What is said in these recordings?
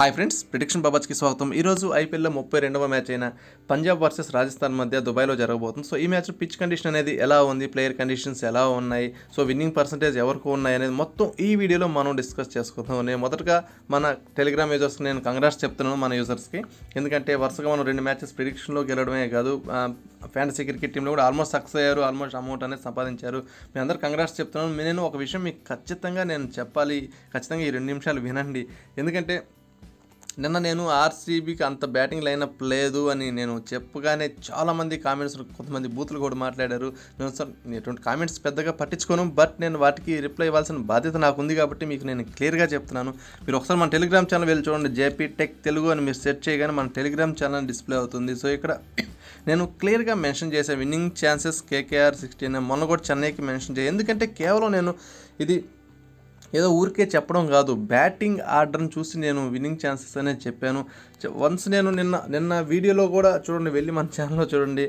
hi friends prediction బాబాజ్కి స్వాగతం ఈరోజు ఐపీఎల్లో ముప్పై రెండవ మ్యాచ్ అయిన పంజాబ్ వర్సెస్ రాజస్థాన్ మధ్య దుబాయ్లో జరగబోతుంది సో ఈ మ్యాచ్ పిచ్ కండిషన్ అనేది ఎలా ఉంది ప్లేయర్ కండిషన్స్ ఎలా ఉన్నాయి సో విన్నింగ్ పర్సంటేజ్ ఎవరికి ఉన్నాయి అనేది మొత్తం ఈ వీడియోలో మనం డిస్కస్ చేసుకుందాం నేను మొదటగా మన టెలిగ్రామ్ యూజర్స్కి నేను కంగ్రాట్స్ చెప్తున్నాను మన యూజర్స్కి ఎందుకంటే వరుసగా మనం రెండు మ్యాచెస్ ప్రిడిక్షన్లో గెలవడమే కాదు ఫ్యాంటసీ క్రికెట్ టీంలో కూడా ఆల్మోస్ట్ సక్సెస్ అయ్యారు ఆల్మోస్ట్ అమౌంట్ అనేది సంపాదించారు మీ అందరు కంగ్రాట్స్ చెప్తున్నాను నేను ఒక విషయం మీకు ఖచ్చితంగా నేను చెప్పాలి ఖచ్చితంగా ఈ రెండు నిమిషాలు వినండి ఎందుకంటే నిన్న నేను ఆర్సీబీకి అంత బ్యాటింగ్ లైనప్ లేదు అని నేను చెప్పగానే చాలామంది కామెంట్స్ కొంతమంది బూతులు కూడా మాట్లాడారు నేను సార్ ఎటువంటి కామెంట్స్ పెద్దగా పట్టించుకోను బట్ నేను వాటికి రిప్లై ఇవ్వాల్సిన బాధ్యత నాకు ఉంది కాబట్టి మీకు నేను క్లియర్గా చెప్తున్నాను మీరు ఒకసారి మన టెలిగ్రామ్ ఛానల్ వెళ్ళి చూడండి జేపీ టెక్ తెలుగు అని మీరు సెర్చ్ చేయగానే మన టెలిగ్రామ్ ఛానల్ డిస్ప్లే అవుతుంది సో ఇక్కడ నేను క్లియర్గా మెన్షన్ చేసే విన్నింగ్ ఛాన్సెస్ కేకేఆర్ సిక్స్టీన్ మొన్న కూడా చెన్నైకి మెన్షన్ చేయాలి ఎందుకంటే కేవలం నేను ఇది ఏదో ఊరికే చెప్పడం కాదు బ్యాటింగ్ ఆర్డర్ని చూసి నేను విన్నింగ్ ఛాన్సెస్ అనే చెప్పాను వన్స్ నేను నిన్న నిన్న వీడియోలో కూడా చూడండి వెళ్ళి మన ఛానల్లో చూడండి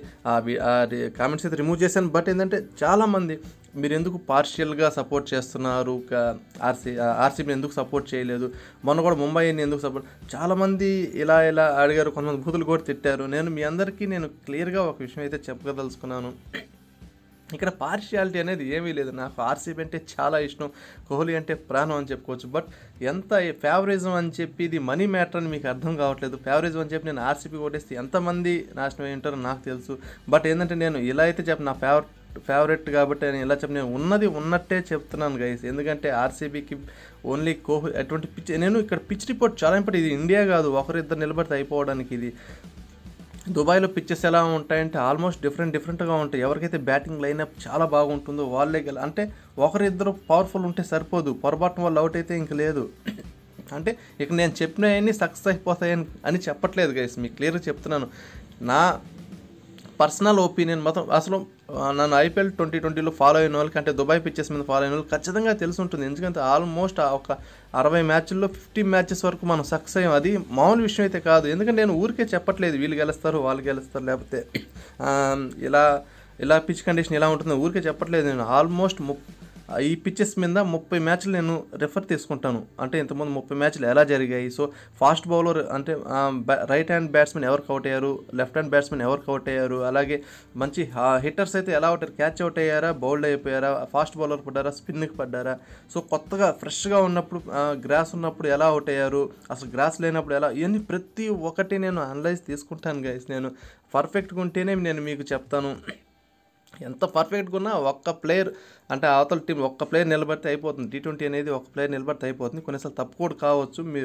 కామెంట్స్ అయితే రిమూవ్ చేశాను బట్ ఏంటంటే చాలామంది మీరు ఎందుకు పార్షియల్గా సపోర్ట్ చేస్తున్నారు ఆర్సీ ఆర్సీబీని ఎందుకు సపోర్ట్ చేయలేదు మొన్న కూడా ముంబైని ఎందుకు సపోర్ట్ చాలామంది ఇలా ఇలా అడిగారు కొంతమంది బూతులు కూడా తిట్టారు నేను మీ అందరికీ నేను క్లియర్గా ఒక విషయం అయితే చెప్పగదలుచుకున్నాను ఇక్కడ పార్షియాలిటీ అనేది ఏమీ లేదు నాకు ఆర్సీబీ అంటే చాలా ఇష్టం కోహ్లీ అంటే ప్రాణం అని చెప్పుకోవచ్చు బట్ ఎంత ఫేవరిజం అని చెప్పి ఇది మనీ మ్యాటర్ అని మీకు అర్థం కావట్లేదు ఫేవరిజం అని చెప్పి నేను ఆర్సీబీ కొట్టేస్తే ఎంతమంది నాశనం అయి ఉంటారో నాకు తెలుసు బట్ ఏంటంటే నేను ఇలా అయితే చెప్పి నా ఫేవర్ ఫేవరెట్ కాబట్టి నేను ఇలా చెప్పి నేను ఉన్నది ఉన్నట్టే చెప్తున్నాను గైస్ ఎందుకంటే ఆర్సీబీకి ఓన్లీ కోహ్లీ అటువంటి పిచ్ నేను ఇక్కడ పిచ్ రిపోర్ట్ చాలా ఇంపార్టెంట్ ఇది ఇండియా కాదు ఒకరిద్దరు నిలబడితే అయిపోవడానికి ఇది దుబాయ్లో పిచ్చెస్ ఎలా ఉంటాయంటే ఆల్మోస్ట్ డిఫరెంట్ డిఫరెంట్గా ఉంటాయి ఎవరికైతే బ్యాటింగ్ లైనప్ చాలా బాగుంటుందో వాళ్ళే గెల అంటే ఒకరిద్దరు పవర్ఫుల్ ఉంటే సరిపోదు పొరపాటు వల్ల అవుట్ అయితే ఇంక లేదు అంటే ఇక నేను చెప్పినవన్నీ సక్సెస్ అయిపోతాయని అని చెప్పట్లేదు గైస్ మీకు క్లియర్గా చెప్తున్నాను నా పర్సనల్ ఒపీనియన్ మొత్తం అసలు నన్ను ఐపీఎల్ ట్వంటీ ట్వంటీలో ఫాలో అయిన వాళ్ళకి అంటే దుబాయ్ పిచ్చెస్ మీద ఫాలో అయిన వాళ్ళు ఖచ్చితంగా తెలిసి ఉంటుంది ఎందుకంటే ఆల్మోస్ట్ ఒక అరవై మ్యాచ్ల్లో ఫిఫ్టీ మ్యాచెస్ వరకు మనం సక్సెస్ అయ్యాం అది మామూలు విషయం అయితే కాదు ఎందుకంటే నేను ఊరికే చెప్పట్లేదు వీళ్ళు గెలుస్తారు వాళ్ళు గెలుస్తారు లేకపోతే ఇలా ఇలా పిచ్ కండిషన్ ఇలా ఉంటుందో ఊరికే చెప్పట్లేదు నేను ఆల్మోస్ట్ ముప్పై ఈ పిచ్చెస్ మీద ముప్పై మ్యాచ్లు నేను రెఫర్ తీసుకుంటాను అంటే ఇంతకుముందు ముప్పై మ్యాచ్లు ఎలా జరిగాయి సో ఫాస్ట్ బౌలర్ అంటే రైట్ హ్యాండ్ బ్యాట్స్మెన్ ఎవరికి అవుట్ అయ్యారు లెఫ్ట్ హ్యాండ్ బ్యాట్స్మెన్ ఎవరికి అవుట్ అయ్యారు అలాగే మంచి హిట్టర్స్ అయితే ఎలా అవుట్ క్యాచ్ అవుట్ అయ్యారా బౌల్డ్ అయిపోయారా ఫాస్ట్ బౌలర్ పడ్డారా స్పిన్కి పడ్డారా సో కొత్తగా ఫ్రెష్గా ఉన్నప్పుడు గ్రాస్ ఉన్నప్పుడు ఎలా అవుట్ అయ్యారు అసలు గ్రాస్ లేనప్పుడు ఎలా ఇవన్నీ ప్రతి ఒక్కటి నేను అనలైజ్ తీసుకుంటాను గైస్ నేను పర్ఫెక్ట్గా ఉంటేనే నేను మీకు చెప్తాను ఎంత పర్ఫెక్ట్గా ఉన్నా ఒక్క ప్లేయర్ అంటే అవతల టీం ఒక్క ప్లేయర్ నిలబడితే అయిపోతుంది టీ ట్వంటీ అనేది ఒక ప్లేయర్ నిలబడితే అయిపోతుంది కొన్నిసార్లు తప్పు కూడా కావచ్చు మీ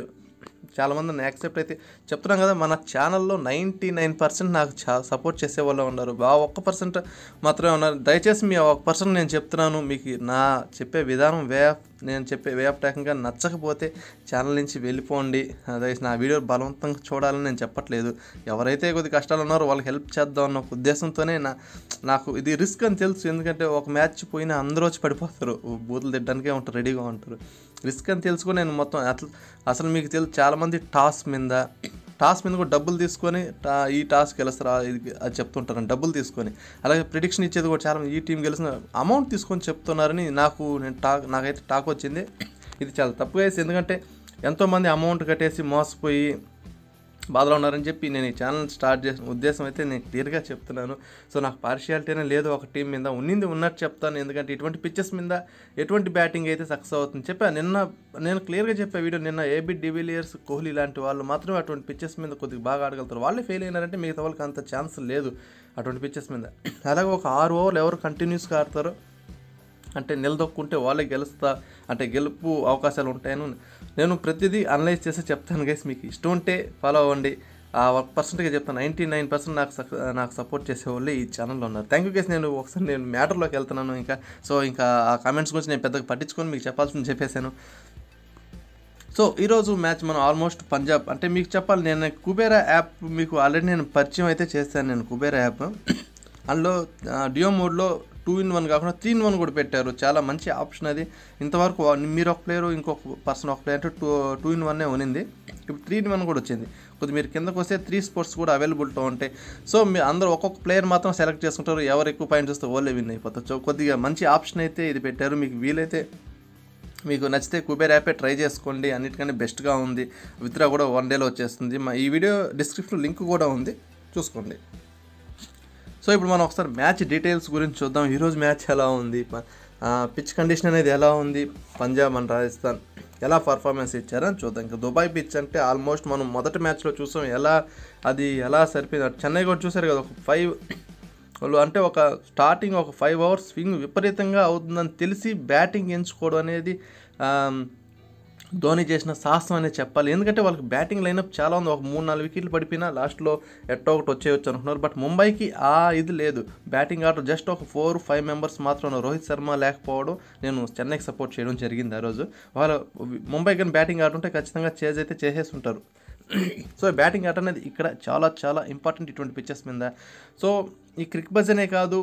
చాలామంది యాక్సెప్ట్ అయితే చెప్తున్నాం కదా మన ఛానల్లో నైంటీ నైన్ పర్సెంట్ నాకు చా సపోర్ట్ చేసే వాళ్ళు ఉన్నారు ఆ ఒక్క పర్సెంట్ మాత్రమే ఉన్నారు దయచేసి మీ ఒక పర్సెంట్ నేను చెప్తున్నాను మీకు నా చెప్పే విధానం వే ఆఫ్ నేను చెప్పే వే ఆఫ్ టాకింగ్గా నచ్చకపోతే ఛానల్ నుంచి వెళ్ళిపోండి దయచేసి నా వీడియో బలవంతంగా చూడాలని నేను చెప్పట్లేదు ఎవరైతే కొద్ది కష్టాలు ఉన్నారో వాళ్ళకి హెల్ప్ చేద్దాం అన్న ఉద్దేశంతోనే నా నాకు ఇది రిస్క్ అని తెలుసు ఎందుకంటే ఒక మ్యాచ్ పోయినా అందరూ వచ్చి పడిపోతారు బూతులు తిట్టడానికే ఉంటారు రెడీగా ఉంటారు రిస్క్ అని తెలుసుకొని నేను మొత్తం అట్లా అసలు మీకు తెలుసు చాలామంది టాస్ మీద టాస్ మీద కూడా డబ్బులు తీసుకొని టా ఈ టాస్ గెలుస్తారా ఇది అది చెప్తుంటారు డబ్బులు తీసుకొని అలాగే ప్రిడిక్షన్ ఇచ్చేది కూడా చాలా ఈ టీం గెలిచిన అమౌంట్ తీసుకొని చెప్తున్నారని నాకు నేను టాక్ నాకైతే టాక్ వచ్చింది ఇది చాలా తప్పు వేసి ఎందుకంటే ఎంతోమంది అమౌంట్ కట్టేసి మోసపోయి బాధలో ఉన్నారని చెప్పి నేను ఈ ఛానల్ స్టార్ట్ చేసిన ఉద్దేశం అయితే నేను క్లియర్గా చెప్తున్నాను సో నాకు పార్షియాలిటీనే లేదు ఒక టీం మీద ఉన్నింది ఉన్నట్టు చెప్తాను ఎందుకంటే ఇటువంటి పిచ్చెస్ మీద ఎటువంటి బ్యాటింగ్ అయితే సక్సెస్ అవుతుంది చెప్పా నిన్న నేను క్లియర్గా చెప్పే వీడియో నిన్న ఏబి డివిలియర్స్ కోహ్లీ లాంటి వాళ్ళు మాత్రమే అటువంటి పిచ్చెస్ మీద కొద్దిగా బాగా ఆడగలుగుతారు వాళ్ళే ఫెయిల్ అయినారంటే మిగతా వాళ్ళకి అంత ఛాన్స్ లేదు అటువంటి పిచ్చెస్ మీద అలాగే ఒక ఆరు ఓవర్లు ఎవరు కంటిన్యూస్గా ఆడతారో అంటే నిలదొక్కుంటే వాళ్ళే గెలుస్తా అంటే గెలుపు అవకాశాలు ఉంటాయని నేను ప్రతిదీ అనలైజ్ చేసి చెప్తాను గైస్ మీకు ఇష్టం ఉంటే ఫాలో అవ్వండి ఆ ఒక పర్సెంట్గా చెప్తాను నైంటీ నైన్ పర్సెంట్ నాకు నాకు సపోర్ట్ చేసేవాళ్ళు ఈ ఛానల్లో ఉన్నారు థ్యాంక్ యూ గేస్ నేను ఒకసారి నేను మ్యాటర్లోకి వెళ్తున్నాను ఇంకా సో ఇంకా ఆ కామెంట్స్ గురించి నేను పెద్దగా పట్టించుకొని మీకు చెప్పాల్సింది చెప్పేశాను సో ఈరోజు మ్యాచ్ మనం ఆల్మోస్ట్ పంజాబ్ అంటే మీకు చెప్పాలి నేను కుబేరా యాప్ మీకు ఆల్రెడీ నేను పరిచయం అయితే చేశాను నేను కుబేరా యాప్ అందులో డియో మోడ్లో టూ ఇన్ వన్ కాకుండా త్రీ ఇన్ వన్ కూడా పెట్టారు చాలా మంచి ఆప్షన్ అది ఇంతవరకు మీరు ఒక ప్లేయర్ ఇంకొక పర్సన్ ఒక ప్లేయర్ అంటే టూ టూ ఇన్ వన్నే ఉనింది ఇప్పుడు త్రీ ఇన్ వన్ కూడా వచ్చింది కొద్ది మీరు కిందకు వస్తే త్రీ స్పోర్ట్స్ కూడా అవైలబుల్తో ఉంటాయి సో మీ అందరూ ఒక్కొక్క ప్లేయర్ మాత్రం సెలెక్ట్ చేసుకుంటారు ఎవరు ఎక్కువ పాయింట్స్ వస్తే ఓన్లీ విన్ అయిపోతారు సో కొద్దిగా మంచి ఆప్షన్ అయితే ఇది పెట్టారు మీకు వీలైతే మీకు నచ్చితే కుబేర్ యాపే ట్రై చేసుకోండి అన్నిటికన్నా బెస్ట్గా ఉంది విత్డ్రా కూడా వన్ డేలో వచ్చేస్తుంది మా ఈ వీడియో డిస్క్రిప్షన్ లింక్ కూడా ఉంది చూసుకోండి సో ఇప్పుడు మనం ఒకసారి మ్యాచ్ డీటెయిల్స్ గురించి చూద్దాం ఈరోజు మ్యాచ్ ఎలా ఉంది పిచ్ కండిషన్ అనేది ఎలా ఉంది పంజాబ్ అండ్ రాజస్థాన్ ఎలా పర్ఫార్మెన్స్ ఇచ్చారని చూద్దాం ఇంకా దుబాయ్ పిచ్ అంటే ఆల్మోస్ట్ మనం మొదటి మ్యాచ్లో చూసాం ఎలా అది ఎలా సరిపోయింది చెన్నై కూడా చూసారు కదా ఒక ఫైవ్ వాళ్ళు అంటే ఒక స్టార్టింగ్ ఒక ఫైవ్ అవర్స్ స్వింగ్ విపరీతంగా అవుతుందని తెలిసి బ్యాటింగ్ ఎంచుకోవడం అనేది ధోని చేసిన సాహసం అనేది చెప్పాలి ఎందుకంటే వాళ్ళకి బ్యాటింగ్ లైనప్ చాలా ఉంది ఒక మూడు నాలుగు వికెట్లు పడిపోయినా లాస్ట్లో ఎట్టో ఒకటి వచ్చేయచ్చు అనుకున్నారు బట్ ముంబైకి ఆ ఇది లేదు బ్యాటింగ్ ఆర్డర్ జస్ట్ ఒక ఫోర్ ఫైవ్ మెంబర్స్ మాత్రం రోహిత్ శర్మ లేకపోవడం నేను చెన్నైకి సపోర్ట్ చేయడం జరిగింది ఆ రోజు వాళ్ళు ముంబై కానీ బ్యాటింగ్ ఉంటే ఖచ్చితంగా చేజ్ అయితే ఉంటారు సో బ్యాటింగ్ ఆట అనేది ఇక్కడ చాలా చాలా ఇంపార్టెంట్ ఇటువంటి పిచ్చెస్ మీద సో ఈ క్రిక్ బజ్ అనే కాదు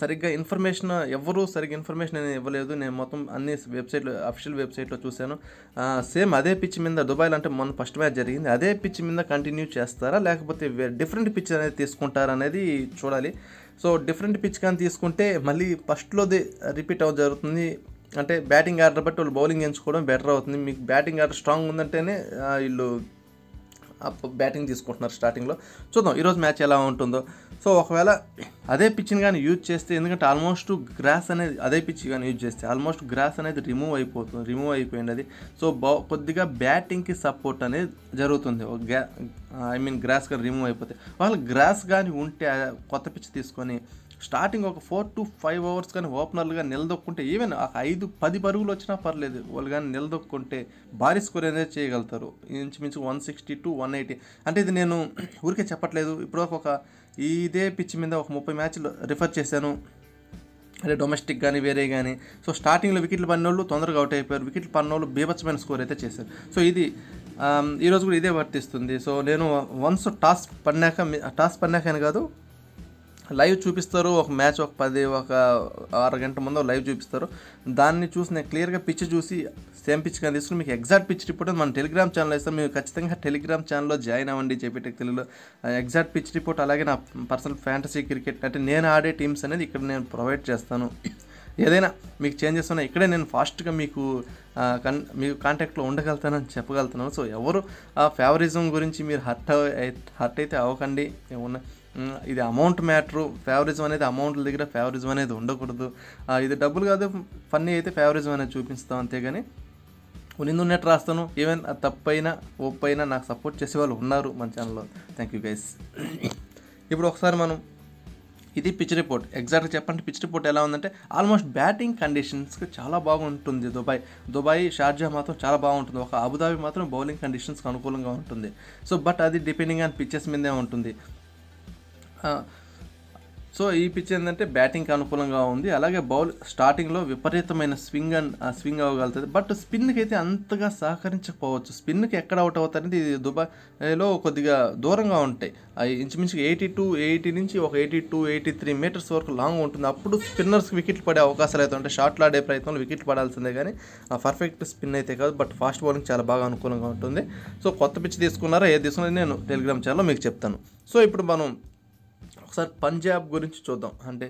సరిగ్గా ఇన్ఫర్మేషన్ ఎవరు సరిగ్గా ఇన్ఫర్మేషన్ అనేది ఇవ్వలేదు నేను మొత్తం అన్ని వెబ్సైట్లో అఫీషియల్ వెబ్సైట్లో చూశాను సేమ్ అదే పిచ్ మీద దుబాయ్లో అంటే మొన్న ఫస్ట్ మ్యాచ్ జరిగింది అదే పిచ్ మీద కంటిన్యూ చేస్తారా లేకపోతే డిఫరెంట్ పిచ్ అనేది తీసుకుంటారా అనేది చూడాలి సో డిఫరెంట్ పిచ్ కానీ తీసుకుంటే మళ్ళీ ఫస్ట్లోది రిపీట్ అవ్వ జరుగుతుంది అంటే బ్యాటింగ్ ఆర్డర్ బట్టి వాళ్ళు బౌలింగ్ ఎంచుకోవడం బెటర్ అవుతుంది మీకు బ్యాటింగ్ ఆర్డర్ స్ట్రాంగ్ ఉందంటేనే వీళ్ళు బ్యాటింగ్ తీసుకుంటున్నారు స్టార్టింగ్లో చూద్దాం ఈరోజు మ్యాచ్ ఎలా ఉంటుందో సో ఒకవేళ అదే పిచ్ని కానీ యూజ్ చేస్తే ఎందుకంటే ఆల్మోస్ట్ గ్రాస్ అనేది అదే పిచ్ కానీ యూజ్ చేస్తే ఆల్మోస్ట్ గ్రాస్ అనేది రిమూవ్ అయిపోతుంది రిమూవ్ అయిపోయింది అది సో బా కొద్దిగా బ్యాటింగ్కి సపోర్ట్ అనేది జరుగుతుంది ఐ మీన్ గ్రాస్ కానీ రిమూవ్ అయిపోతే వాళ్ళు గ్రాస్ కానీ ఉంటే కొత్త పిచ్ తీసుకొని స్టార్టింగ్ ఒక ఫోర్ టు ఫైవ్ అవర్స్ కానీ ఓపెనర్లుగా నిలదొక్కుంటే ఈవెన్ ఐదు పది పరుగులు వచ్చినా పర్లేదు వాళ్ళు కానీ నిలదొక్కుంటే భారీ స్కోర్ అనేది చేయగలుగుతారు ఇంచుమించు one sixty to one eighty అంటే ఇది నేను ఊరికే చెప్పట్లేదు ఇప్పుడు ఒక ఇదే పిచ్ మీద ఒక ముప్పై మ్యాచ్లు రిఫర్ చేశాను అదే డొమెస్టిక్ కానీ వేరే కానీ సో స్టార్టింగ్లో వికెట్లు వాళ్ళు తొందరగా అవుట్ అయిపోయారు వికెట్లు పడినోళ్ళు బీభత్సమైన స్కోర్ అయితే చేశారు సో ఇది ఈరోజు కూడా ఇదే వర్తిస్తుంది సో నేను వన్స్ టాస్ పడినాక టాస్ పడినాక అని కాదు లైవ్ చూపిస్తారు ఒక మ్యాచ్ ఒక పది ఒక అరగంట ముందు లైవ్ చూపిస్తారు దాన్ని చూసి నేను క్లియర్గా పిచ్ చూసి సేమ్ పిచ్ కానీ తీసుకుని మీకు ఎగ్జాక్ట్ పిచ్ రిపోర్ట్ మన టెలిగ్రామ్ ఛానల్ ఇస్తాం మీరు ఖచ్చితంగా టెలిగ్రామ్ ఛానల్లో జాయిన్ అవ్వండి J P Tech Telugu exact pitch report అలాగే నా పర్సనల్ ఫ్యాంటసీ క్రికెట్ అంటే నేను ఆడే టీమ్స్ అనేది ఇక్కడ నేను ప్రొవైడ్ చేస్తాను ఏదైనా మీకు చేంజెస్ ఉన్నా ఇక్కడే నేను ఫాస్ట్గా మీకు కన్ మీకు కాంటాక్ట్లో ఉండగలుగుతానని చెప్పగలుగుతున్నాను సో ఎవరు ఆ ఫేవరిజం గురించి మీరు హర్ట్ హర్ట్ అయితే అవ్వకండి ఉన్న ఇది అమౌంట్ మ్యాటరు ఫేవరిజం అనేది అమౌంట్ల దగ్గర ఫేవరిజం అనేది ఉండకూడదు ఇది డబ్బులు కాదు ఫన్నీ అయితే ఫేవరిజం అనేది చూపిస్తాం అంతేగాని ఉన్నట్టు రాస్తాను ఈవెన్ తప్పైనా ఒప్పైనా నాకు సపోర్ట్ చేసే వాళ్ళు ఉన్నారు మన ఛానల్లో థ్యాంక్ యూ గైస్ ఇప్పుడు ఒకసారి మనం ఇది పిచ్ రిపోర్ట్ ఎగ్జాక్ట్గా చెప్పండి పిచ్ రిపోర్ట్ ఎలా ఉందంటే ఆల్మోస్ట్ బ్యాటింగ్ కండిషన్స్కి చాలా బాగుంటుంది దుబాయ్ దుబాయ్ షార్జా మాత్రం చాలా బాగుంటుంది ఒక అబుదాబి మాత్రం బౌలింగ్ కండిషన్స్కి అనుకూలంగా ఉంటుంది సో బట్ అది డిపెండింగ్ ఆన్ పిచ్చెస్ మీదే ఉంటుంది సో ఈ పిచ్ ఏంటంటే బ్యాటింగ్కి అనుకూలంగా ఉంది అలాగే బౌల్ స్టార్టింగ్లో విపరీతమైన స్వింగ్ అండ్ స్వింగ్ అవ్వగలుగుతుంది బట్ స్పిన్కి అయితే అంతగా సహకరించకపోవచ్చు స్పిన్కి ఎక్కడ అవుట్ అవుతారంటే ఇది దుబాయ్లో కొద్దిగా దూరంగా ఉంటాయి ఇంచుమించు ఎయిటీ టూ ఎయిటీ నుంచి ఒక eighty two eighty three metres వరకు లాంగ్ ఉంటుంది అప్పుడు స్పిన్నర్స్కి వికెట్లు పడే అవకాశాలు అయితే ఉంటాయి షార్ట్లు ఆడే ప్రయత్నంలో వికెట్లు పడాల్సిందే కానీ ఆ పర్ఫెక్ట్ స్పిన్ అయితే కాదు బట్ ఫాస్ట్ బౌలింగ్ చాలా బాగా అనుకూలంగా ఉంటుంది సో కొత్త పిచ్ తీసుకున్నారా ఏ తీసుకున్నారో నేను టెలిగ్రామ్ ఛానల్లో మీకు చెప్తాను సో ఇప్పుడు మనం ఒకసారి పంజాబ్ గురించి చూద్దాం అంటే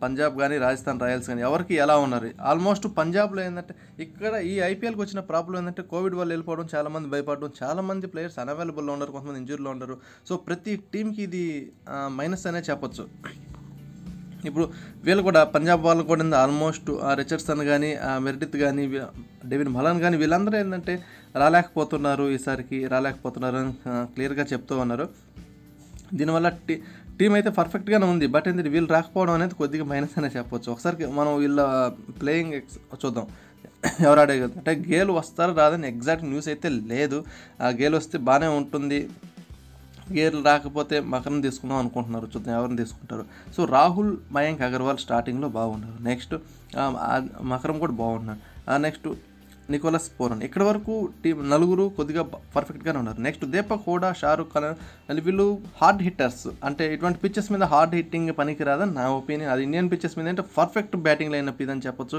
పంజాబ్ కానీ రాజస్థాన్ రాయల్స్ కానీ ఎవరికి ఎలా ఉన్నారు ఆల్మోస్ట్ పంజాబ్లో ఏంటంటే ఇక్కడ ఈ ఐపీఎల్కి వచ్చిన ప్రాబ్లం ఏంటంటే కోవిడ్ వల్ల వెళ్ళిపోవడం చాలామంది భయపడడం చాలామంది ప్లేయర్స్ అనవైలబుల్లో ఉన్నారు కొంతమంది ఇంజూరీలో ఉన్నారు సో ప్రతి టీంకి ఇది మైనస్ అనే చెప్పచ్చు ఇప్పుడు వీళ్ళు కూడా పంజాబ్ వాళ్ళు కూడా ఆల్మోస్ట్ రిచర్డ్సన్ కానీ మెరిడిత్ కానీ డేవిడ్ మలాన్ కానీ వీళ్ళందరూ ఏంటంటే రాలేకపోతున్నారు ఈసారికి రాలేకపోతున్నారు అని క్లియర్గా చెప్తూ ఉన్నారు దీనివల్ల టీ టీం అయితే పర్ఫెక్ట్గానే ఉంది బట్ ఏంటంటే వీళ్ళు రాకపోవడం అనేది కొద్దిగా మైనస్ అనే చెప్పొచ్చు ఒకసారి మనం వీళ్ళ ప్లేయింగ్ చూద్దాం ఎవరు అడగదు అంటే గేలు వస్తారో రాదని ఎగ్జాక్ట్ న్యూస్ అయితే లేదు ఆ గేలు వస్తే బాగానే ఉంటుంది గేర్లు రాకపోతే మకరం తీసుకుందాం అనుకుంటున్నారు చూద్దాం ఎవరిని తీసుకుంటారు సో రాహుల్ మయాంక్ అగర్వాల్ స్టార్టింగ్లో బాగున్నారు నెక్స్ట్ మకరం కూడా బాగున్నారు నెక్స్ట్ నికోలస్ పోరన్ ఇక్కడ వరకు టీం నలుగురు కొద్దిగా పర్ఫెక్ట్గానే ఉన్నారు నెక్స్ట్ దీపక్ హోడా షారుఖ్ ఖాన్ వీళ్ళు హార్డ్ హిట్టర్స్ అంటే ఇటువంటి పిచ్చెస్ మీద హార్డ్ హిట్టింగ్ పనికిరాదని నా ఒపీనియన్ అది ఇండియన్ పిచ్చెస్ మీద అంటే పర్ఫెక్ట్ బ్యాటింగ్ అప్ ఇదని చెప్పొచ్చు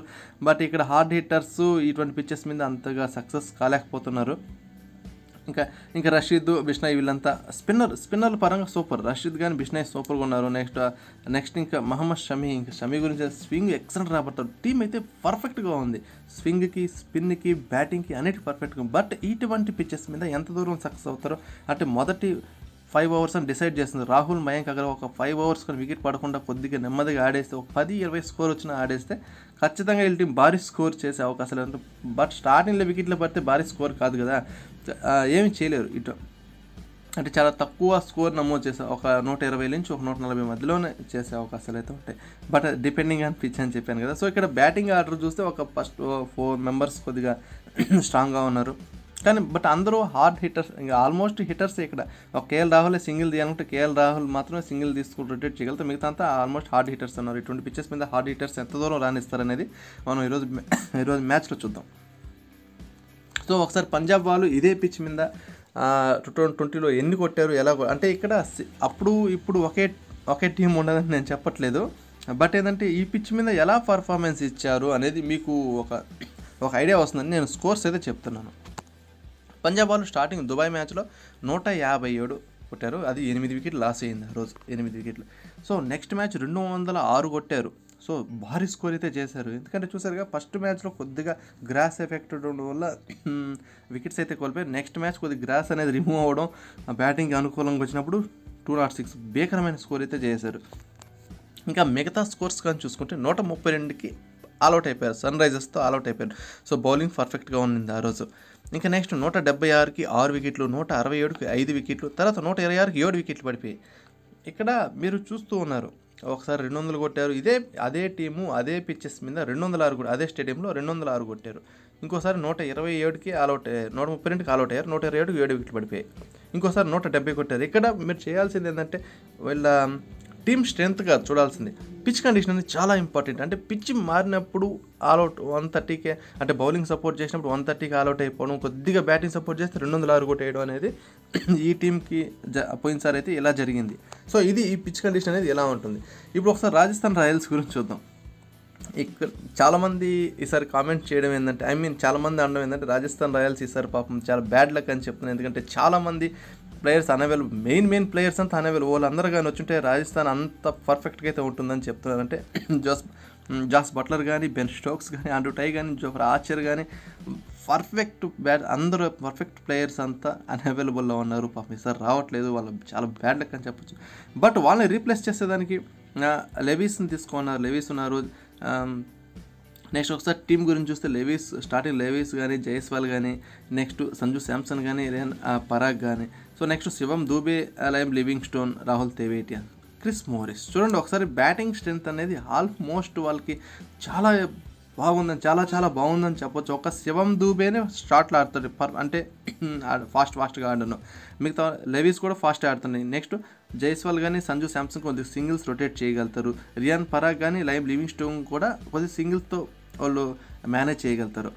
బట్ ఇక్కడ హార్డ్ హిట్టర్స్ ఇటువంటి పిచ్చెస్ మీద అంతగా సక్సెస్ కాలేకపోతున్నారు ఇంకా ఇంకా రషీద్ బిష్నాయ్ వీళ్ళంతా స్పిన్నర్ స్పిన్నర్ పరంగా సూపర్ రషీద్ కానీ బిష్నాయ్ సూపర్గా ఉన్నారు నెక్స్ట్ నెక్స్ట్ ఇంకా మహమ్మద్ షమి ఇంకా షమీ గురించి స్వింగ్ ఎక్సలెంట్ రాబడతాడు టీం అయితే పర్ఫెక్ట్గా ఉంది స్వింగ్కి స్పిన్కి బ్యాటింగ్కి అనేటి పర్ఫెక్ట్గా బట్ ఇటువంటి పిచ్చెస్ మీద ఎంత దూరం సక్సెస్ అవుతారో అంటే మొదటి ఫైవ్ ఓవర్స్ అని డిసైడ్ చేస్తుంది రాహుల్ మయాంక్ అగర్వాల్ ఒక ఫైవ్ ఓవర్స్ కానీ వికెట్ పడకుండా కొద్దిగా నెమ్మదిగా ఆడేస్తే ఒక పది ఇరవై స్కోర్ వచ్చిన ఆడేస్తే ఖచ్చితంగా వీళ్ళ టీం భారీ స్కోర్ చేసే అవకాశాలు ఉంటాయి బట్ స్టార్టింగ్లో వికెట్లు పడితే భారీ స్కోర్ కాదు కదా ఏమి చేయలేరు ఇటు అంటే చాలా తక్కువ స్కోర్ నమోదు చేసే ఒక నూట ఇరవై నుంచి ఒక నూట నలభై మధ్యలోనే చేసే అవకాశాలు అయితే ఉంటాయి బట్ డిపెండింగ్ ఆన్ పిచ్ అని చెప్పాను కదా సో ఇక్కడ బ్యాటింగ్ ఆర్డర్ చూస్తే ఒక ఫస్ట్ ఫోర్ మెంబర్స్ కొద్దిగా స్ట్రాంగ్గా ఉన్నారు కానీ బట్ అందరూ హార్డ్ హిట్టర్స్ ఇంకా ఆల్మోస్ట్ హిట్టర్స్ ఇక్కడ ఒక కేఎల్ రాహుల్ సింగిల్ తీయాలంటే కేఎల్ రాహుల్ మాత్రమే సింగిల్ తీసుకుని రొటేట్ చేయగలుగుతారు మిగతా అంతా ఆల్మోస్ట్ హార్డ్ హిటర్స్ ఉన్నారు ఇటువంటి పిచ్చెస్ మీద హార్డ్ హిటర్స్ ఎంత దూరం రాణిస్తారనేది మనం ఈరోజు ఈరోజు మ్యాచ్లో చూద్దాం సో ఒకసారి పంజాబ్ వాళ్ళు ఇదే పిచ్ మీద టూ థౌజండ్ ట్వంటీలో ఎన్ని కొట్టారు ఎలా అంటే ఇక్కడ అప్పుడు ఇప్పుడు ఒకే ఒకే టీం ఉండదని నేను చెప్పట్లేదు బట్ ఏంటంటే ఈ పిచ్ మీద ఎలా పర్ఫార్మెన్స్ ఇచ్చారు అనేది మీకు ఒక ఒక ఐడియా వస్తుందని నేను స్కోర్స్ అయితే చెప్తున్నాను పంజాబ్ వాళ్ళు స్టార్టింగ్ దుబాయ్ మ్యాచ్లో నూట యాభై ఏడు కొట్టారు అది ఎనిమిది వికెట్లు లాస్ అయింది ఆ రోజు ఎనిమిది వికెట్లు సో నెక్స్ట్ మ్యాచ్ రెండు వందల ఆరు కొట్టారు సో భారీ స్కోర్ అయితే చేశారు ఎందుకంటే చూసారుగా ఫస్ట్ మ్యాచ్లో కొద్దిగా గ్రాస్ ఎఫెక్ట్ ఉండడం వల్ల వికెట్స్ అయితే కోల్పోయారు నెక్స్ట్ మ్యాచ్ కొద్దిగా గ్రాస్ అనేది రిమూవ్ అవ్వడం బ్యాటింగ్కి అనుకూలంగా వచ్చినప్పుడు టూ నాట్ సిక్స్ భీకరమైన స్కోర్ అయితే చేశారు ఇంకా మిగతా స్కోర్స్ కానీ చూసుకుంటే నూట ముప్పై రెండుకి ఆల్అౌట్ అయిపోయారు సన్ రైజర్స్తో ఆల్అౌట్ అయిపోయారు సో బౌలింగ్ పర్ఫెక్ట్గా ఉండింది ఆ రోజు ఇంకా నెక్స్ట్ నూట డెబ్బై ఆరుకి ఆరు వికెట్లు నూట అరవై ఏడుకి ఐదు వికెట్లు తర్వాత నూట ఇరవై ఆరుకి ఏడు వికెట్లు పడిపోయాయి ఇక్కడ మీరు చూస్తూ ఉన్నారు ఒకసారి రెండు వందలు కొట్టారు ఇదే అదే టీము అదే పిచ్చెస్ మీద రెండు వందల ఆరు అదే స్టేడియంలో రెండు వందల ఆరు కొట్టారు ఇంకోసారి నూట ఇరవై ఏడుకి ఆల్అౌట్ నూట ముప్పై రెండుకి ఆల్అౌట్ అయ్యారు నూట ఇరవై ఏడుకి ఏడు వికెట్లు పడిపోయాయి ఇంకోసారి నూట డెబ్బై కొట్టారు ఇక్కడ మీరు చేయాల్సింది ఏంటంటే వీళ్ళ టీం స్ట్రెంత్గా చూడాల్సింది పిచ్ కండిషన్ అనేది చాలా ఇంపార్టెంట్ అంటే పిచ్ మారినప్పుడు ఆల్అవుట్ వన్ థర్టీకే అంటే బౌలింగ్ సపోర్ట్ చేసినప్పుడు వన్ థర్టీకి ఆల్అవుట్ అయిపోవడం కొద్దిగా బ్యాటింగ్ సపోర్ట్ చేస్తే రెండు వందల ఆరు వేయడం అనేది ఈ టీంకి జ పోయినసారి అయితే ఇలా జరిగింది సో ఇది ఈ పిచ్ కండిషన్ అనేది ఎలా ఉంటుంది ఇప్పుడు ఒకసారి రాజస్థాన్ రాయల్స్ గురించి చూద్దాం ఇక్కడ చాలామంది ఈసారి కామెంట్ చేయడం ఏంటంటే ఐ మీన్ చాలామంది అనడం ఏంటంటే రాజస్థాన్ రాయల్స్ ఈసారి పాపం చాలా బ్యాడ్ లక్ అని చెప్తున్నాను ఎందుకంటే చాలామంది ప్లేయర్స్ అనవేల్ మెయిన్ మెయిన్ ప్లేయర్స్ అంతా అనవేల్ వాళ్ళందరూ కానీ వచ్చుంటే రాజస్థాన్ అంత పర్ఫెక్ట్గా అయితే ఉంటుందని చెప్తున్నారంటే జాస్ జాస్ బట్లర్ కానీ బెన్ స్టోక్స్ కానీ ఆండ్రూ టై కానీ జోఫర్ ఆచర్ కానీ పర్ఫెక్ట్ బ్యాట్ అందరూ పర్ఫెక్ట్ ప్లేయర్స్ అంతా అన్అవైలబుల్లో ఉన్నారు పాపం ఈసారి రావట్లేదు వాళ్ళు చాలా బ్యాడ్ లెక్క అని చెప్పొచ్చు బట్ వాళ్ళని రీప్లేస్ చేసేదానికి లెవీస్ని తీసుకున్నారు లెవీస్ ఉన్నారు నెక్స్ట్ ఒకసారి టీం గురించి చూస్తే లెవీస్ స్టార్టింగ్ లెవీస్ కానీ జైస్వాల్ కానీ నెక్స్ట్ సంజు శాంసన్ కానీ పరాగ్ కానీ so next Shivam Dube Liam Livingstone Rahul Tewatia Chris Morris చూడండి ఒకసారి బ్యాటింగ్ స్ట్రెంత్ అనేది ఆల్మోస్ట్ వాళ్ళకి చాలా బాగుందని చాలా చాలా బాగుందని చెప్పొచ్చు ఒక శివం దూబేనే షాట్లు ఆడుతాడు పర్ అంటే ఫాస్ట్ ఫాస్ట్గా ఆడను మిగతా లెవీస్ కూడా ఫాస్ట్ ఆడుతున్నాయి నెక్స్ట్ జైస్వాల్ కానీ సంజు శాంసంగ్ కొద్దిగా సింగిల్స్ రొటేట్ చేయగలుగుతారు రియాన్ పరాగ్ కానీ లైవ్ లివింగ్ స్టోన్ కూడా కొద్దిగా సింగిల్స్తో వాళ్ళు మేనేజ్ చేయగలుగుతారు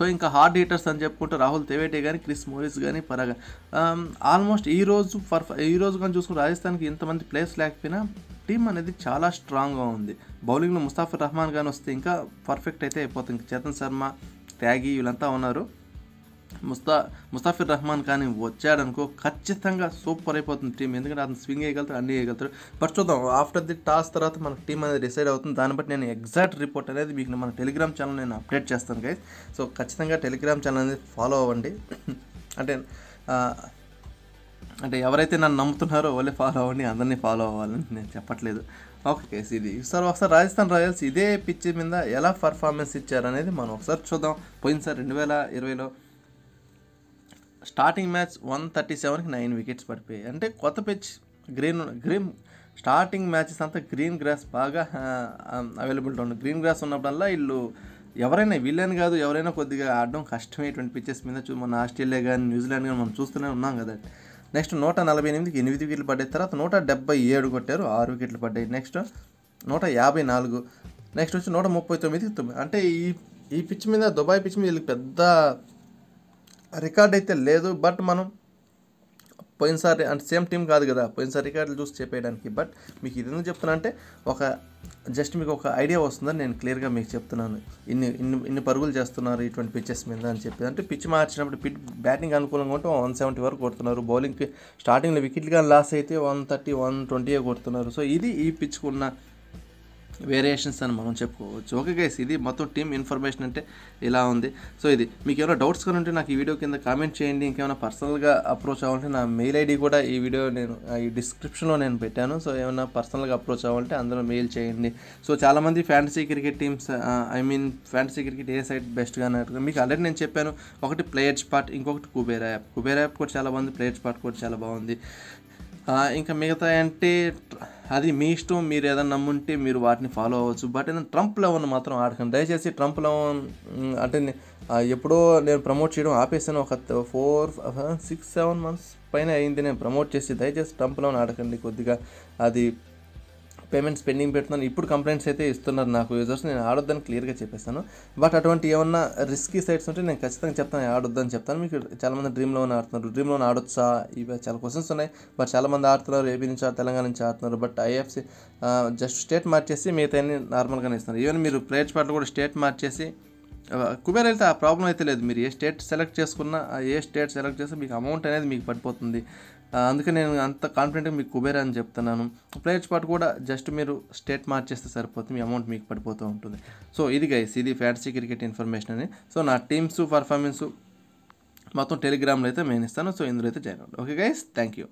సో ఇంకా హార్డ్ హీటర్స్ అని చెప్పుకుంటే రాహుల్ తేవేటే కానీ క్రిస్ మోరిస్ కానీ పరగా ఆల్మోస్ట్ ఈ రోజు ఫర్ ఈ రోజు కానీ చూసుకుంటే రాజస్థాన్కి ఇంతమంది ప్లేస్ లేకపోయినా టీం అనేది చాలా స్ట్రాంగ్గా ఉంది బౌలింగ్లో ముస్తాఫర్ రహమాన్ కానీ వస్తే ఇంకా పర్ఫెక్ట్ అయితే అయిపోతుంది చేతన్ శర్మ త్యాగి వీళ్ళంతా ఉన్నారు ముస్తా ముస్తాఫిర్ రహమాన్ కానీ వచ్చాడనుకో ఖచ్చితంగా సూపర్ అయిపోతుంది టీం ఎందుకంటే అతను స్వింగ్ వేయగలుగుతారు అన్ని వేయగలుగుతారు బట్ చూద్దాం ఆఫ్టర్ ది టాస్ తర్వాత మన టీం అనేది డిసైడ్ అవుతుంది దాన్ని బట్టి నేను ఎగ్జాక్ట్ రిపోర్ట్ అనేది మీకు మన టెలిగ్రామ్ ఛానల్ నేను అప్డేట్ చేస్తాను గైస్ సో ఖచ్చితంగా టెలిగ్రామ్ ఛానల్ అనేది ఫాలో అవ్వండి అంటే అంటే ఎవరైతే నన్ను నమ్ముతున్నారో వాళ్ళే ఫాలో అవ్వండి అందరినీ ఫాలో అవ్వాలని నేను చెప్పట్లేదు ఓకే ఇది ఈసారి ఒకసారి రాజస్థాన్ రాయల్స్ ఇదే పిచ్చి మీద ఎలా పర్ఫార్మెన్స్ ఇచ్చారనేది మనం ఒకసారి చూద్దాం పోయినసారి రెండు వేల ఇరవైలో స్టార్టింగ్ మ్యాచ్ వన్ థర్టీ సెవెన్కి నైన్ వికెట్స్ పడిపోయాయి అంటే కొత్త pitch green green starting matches అంతా గ్రీన్ గ్రాస్ బాగా అవైలబిలిటీ ఉంది గ్రీన్ గ్రాస్ ఉన్నప్పుడల్లా వీళ్ళు ఎవరైనా వీళ్ళని కాదు ఎవరైనా కొద్దిగా ఆడడం కష్టమైనటువంటి పిచ్చెస్ మీద చూ మన ఆస్ట్రేలియా కానీ న్యూజిలాండ్ కానీ మనం చూస్తూనే ఉన్నాం కదా నెక్స్ట్ నూట నలభై ఎనిమిదికి ఎనిమిది వికెట్లు పడ్డాయి తర్వాత నూట డెబ్బై ఏడు కొట్టారు ఆరు వికెట్లు పడ్డాయి నెక్స్ట్ నూట యాభై నాలుగు నెక్స్ట్ వచ్చి నూట ముప్పై తొమ్మిదికి తొమ్మిది అంటే ఈ ఈ పిచ్ మీద దుబాయ్ పిచ్ మీద వీళ్ళకి పెద్ద రికార్డ్ అయితే లేదు బట్ మనం పోయినసారి అంటే సేమ్ టీం కాదు కదా పోయినసారి రికార్డులు చూసి చెప్పేయడానికి బట్ మీకు ఇది ఎందుకు చెప్తున్నా అంటే ఒక జస్ట్ మీకు ఒక ఐడియా వస్తుందని నేను క్లియర్గా మీకు చెప్తున్నాను ఇన్ని ఇన్ని ఇన్ని పరుగులు చేస్తున్నారు ఇటువంటి పిచ్చెస్ మీద అని చెప్పి అంటే పిచ్ మార్చినప్పుడు పిట్ బ్యాటింగ్ అనుకూలంగా ఉంటే వన్ సెవెంటీ వరకు కొడుతున్నారు బౌలింగ్కి స్టార్టింగ్లో వికెట్లుగా లాస్ అయితే వన్ థర్టీ వన్ ట్వంటీ కొడుతున్నారు సో ఇది ఈ పిచ్కు ఉన్న వేరియేషన్స్ అని మనం చెప్పుకోవచ్చు ఓకే గైస్ ఇది మొత్తం టీమ్ ఇన్ఫర్మేషన్ అంటే ఇలా ఉంది సో ఇది మీకు ఏమైనా డౌట్స్ కానీ ఉంటే నాకు ఈ వీడియో కింద కామెంట్ చేయండి ఇంకేమైనా పర్సనల్గా అప్రోచ్ అవ్వాలంటే నా మెయిల్ ఐడి కూడా ఈ వీడియో నేను ఈ డిస్క్రిప్షన్లో నేను పెట్టాను సో ఏమైనా పర్సనల్గా అప్రోచ్ అవ్వాలంటే అందులో మెయిల్ చేయండి సో చాలామంది fantasy cricket teams I mean fantasy cricket ఏ సైడ్ బెస్ట్గా అన్నట్టు మీకు ఆల్రెడీ నేను చెప్పాను ఒకటి ప్లేయర్స్ పార్ట్ ఇంకొకటి కుబేరా యాప్ కుబేరా యాప్ కూడా చాలా బాగుంది ప్లేయర్స్ పార్ట్ కూడా చాలా బాగుంది ఇంకా మిగతా అంటే అది మీ ఇష్టం మీరు ఏదైనా నమ్ముంటే మీరు వాటిని ఫాలో అవ్వచ్చు బట్ నేను ట్రంప్ లెవెన్ మాత్రం ఆడకండి దయచేసి ట్రంప్ లెవెన్ అంటే ఎప్పుడో నేను ప్రమోట్ చేయడం ఆపేసాను ఒక ఫోర్ సిక్స్ సెవెన్ మంత్స్ పైన అయింది నేను ప్రమోట్ చేసి దయచేసి ట్రంప్ లెవెన్ ఆడకండి కొద్దిగా అది పేమెంట్స్ పెండింగ్ పెడుతున్నాను ఇప్పుడు కంప్లైంట్స్ అయితే ఇస్తున్నారు నాకు యూజర్స్ నేను ఆడొద్దని క్లియర్గా చెప్పేస్తాను బట్ అటువంటి ఏమన్నా రిస్కీ సైట్స్ ఉంటే నేను ఖచ్చితంగా చెప్తాను ఆడొద్దని చెప్తాను మీకు చాలామంది డ్రీమ్ లోన్ ఆడుతున్నారు డ్రీమ్ లోన్ ఆడొచ్చా ఇవి చాలా క్వశ్చన్స్ ఉన్నాయి బట్ చాలామంది ఆడుతున్నారు ఏపీ నుంచి తెలంగాణ నుంచి ఆడుతున్నారు బట్ ఐఎఫ్సి జస్ట్ స్టేట్ మార్చేసి మిగతా నార్మల్గానే ఇస్తున్నారు ఈవెన్ మీరు ప్లేయర్స్ పాటలు కూడా స్టేట్ మార్చేసి కుబేర్ అయితే ఆ ప్రాబ్లం అయితే లేదు మీరు ఏ స్టేట్ సెలెక్ట్ చేసుకున్నా ఏ స్టేట్ సెలెక్ట్ చేస్తే మీకు అమౌంట్ అనేది మీకు పడిపోతుంది అందుకే నేను అంత కాన్ఫిడెంట్గా మీకు కుబేర్ అని చెప్తున్నాను ప్లేయర్స్ పాటు కూడా జస్ట్ మీరు స్టేట్ మార్చేస్తే సరిపోతుంది మీ అమౌంట్ మీకు పడిపోతూ ఉంటుంది సో ఇది గైస్ ఇది ఫ్యాన్సీ క్రికెట్ ఇన్ఫర్మేషన్ అని సో నా టీమ్స్ పర్ఫార్మెన్స్ మొత్తం టెలిగ్రామ్లో అయితే మేము ఇస్తాను సో ఇందులో అయితే జాయిన్ అవ్వండి ఓకే గైస్ థ్యాంక్ యూ